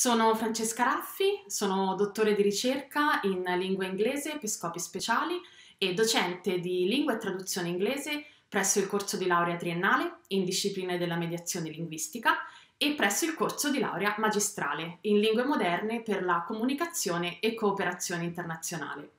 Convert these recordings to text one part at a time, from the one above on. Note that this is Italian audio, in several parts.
Sono Francesca Raffi, sono dottore di ricerca in lingua inglese per scopi speciali e docente di lingua e traduzione inglese presso il corso di laurea triennale in discipline della mediazione linguistica e presso il corso di laurea magistrale in lingue moderne per la comunicazione e cooperazione internazionale.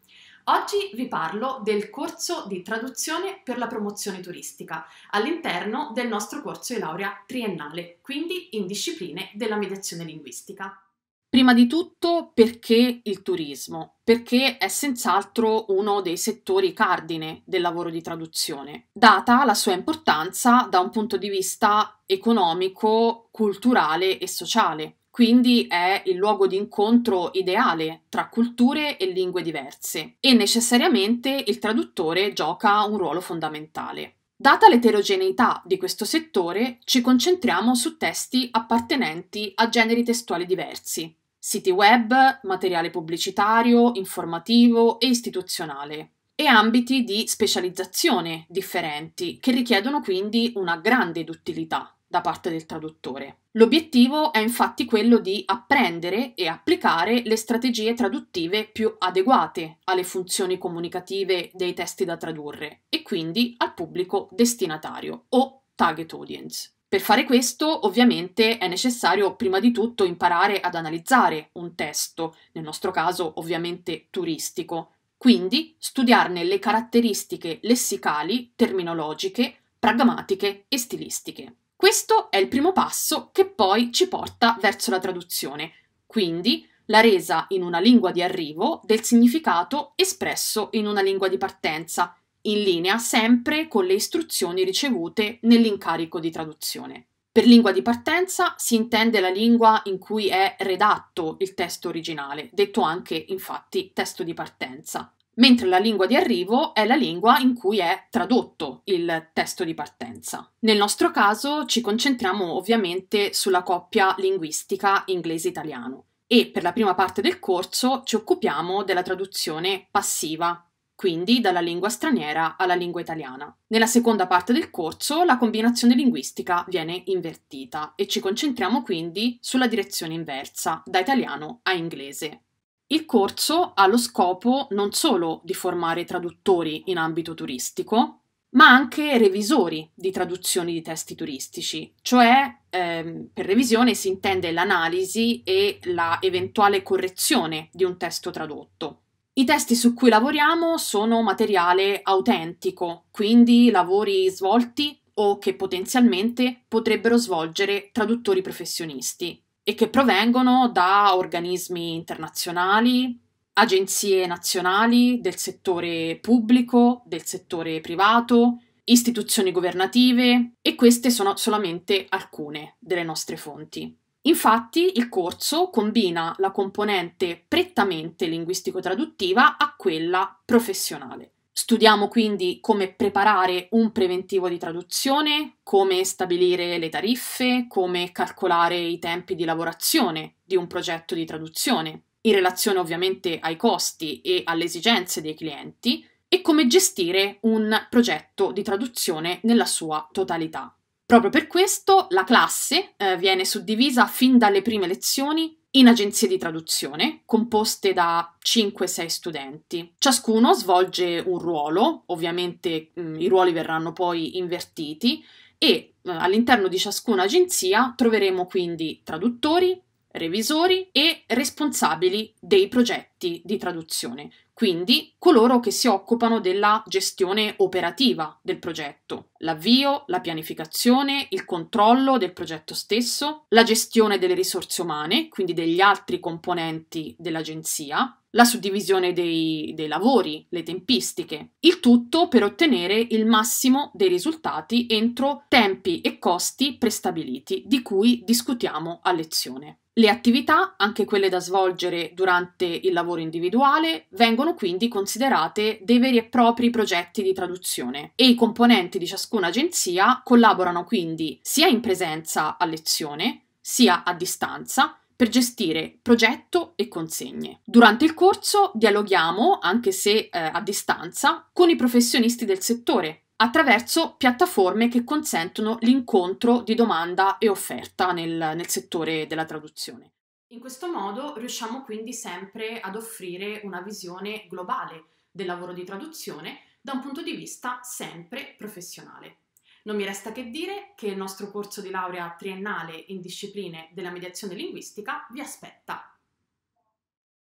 Oggi vi parlo del corso di traduzione per la promozione turistica all'interno del nostro corso di laurea triennale, quindi in discipline della mediazione linguistica. Prima di tutto perché il turismo? Perché è senz'altro uno dei settori cardine del lavoro di traduzione, data la sua importanza da un punto di vista economico, culturale e sociale. Quindi è il luogo di incontro ideale tra culture e lingue diverse e necessariamente il traduttore gioca un ruolo fondamentale. Data l'eterogeneità di questo settore, ci concentriamo su testi appartenenti a generi testuali diversi, siti web, materiale pubblicitario, informativo e istituzionale, e ambiti di specializzazione differenti che richiedono quindi una grande duttilità da parte del traduttore. L'obiettivo è infatti quello di apprendere e applicare le strategie traduttive più adeguate alle funzioni comunicative dei testi da tradurre e quindi al pubblico destinatario o target audience. Per fare questo, ovviamente, è necessario prima di tutto imparare ad analizzare un testo, nel nostro caso ovviamente turistico, quindi studiarne le caratteristiche lessicali, terminologiche, pragmatiche e stilistiche. Questo è il primo passo che poi ci porta verso la traduzione, quindi la resa in una lingua di arrivo del significato espresso in una lingua di partenza, in linea sempre con le istruzioni ricevute nell'incarico di traduzione. Per lingua di partenza si intende la lingua in cui è redatto il testo originale, detto anche infatti testo di partenza mentre la lingua di arrivo è la lingua in cui è tradotto il testo di partenza. Nel nostro caso ci concentriamo ovviamente sulla coppia linguistica inglese-italiano e per la prima parte del corso ci occupiamo della traduzione passiva quindi dalla lingua straniera alla lingua italiana. Nella seconda parte del corso la combinazione linguistica viene invertita e ci concentriamo quindi sulla direzione inversa, da italiano a inglese. Il corso ha lo scopo non solo di formare traduttori in ambito turistico, ma anche revisori di traduzioni di testi turistici, cioè ehm, per revisione si intende l'analisi e la eventuale correzione di un testo tradotto. I testi su cui lavoriamo sono materiale autentico, quindi lavori svolti o che potenzialmente potrebbero svolgere traduttori professionisti, e che provengono da organismi internazionali, agenzie nazionali, del settore pubblico, del settore privato, istituzioni governative e queste sono solamente alcune delle nostre fonti. Infatti il corso combina la componente prettamente linguistico-traduttiva a quella professionale. Studiamo quindi come preparare un preventivo di traduzione, come stabilire le tariffe, come calcolare i tempi di lavorazione di un progetto di traduzione, in relazione ovviamente ai costi e alle esigenze dei clienti, e come gestire un progetto di traduzione nella sua totalità. Proprio per questo la classe eh, viene suddivisa fin dalle prime lezioni in agenzie di traduzione, composte da 5-6 studenti. Ciascuno svolge un ruolo, ovviamente mh, mm, i ruoli verranno poi invertiti, e eh, all'interno di ciascuna agenzia troveremo quindi traduttori, revisori e responsabili dei progetti di traduzione, quindi coloro che si occupano della gestione operativa del progetto, l'avvio, la pianificazione, il controllo del progetto stesso, la gestione delle risorse umane, quindi degli altri componenti dell'agenzia, la suddivisione dei, dei lavori, le tempistiche, il tutto per ottenere il massimo dei risultati entro tempi e costi prestabiliti di cui discutiamo a lezione. Le attività, anche quelle da svolgere durante il lavoro individuale, vengono quindi considerate dei veri e propri progetti di traduzione e i componenti di ciascuna agenzia collaborano quindi sia in presenza a lezione, sia a distanza, per gestire progetto e consegne. Durante il corso dialoghiamo, anche se eh, a distanza, con i professionisti del settore attraverso piattaforme che consentono l'incontro di domanda e offerta nel, nel settore della traduzione. In questo modo riusciamo quindi sempre ad offrire una visione globale del lavoro di traduzione da un punto di vista sempre professionale. Non mi resta che dire che il nostro corso di laurea triennale in discipline della mediazione linguistica vi aspetta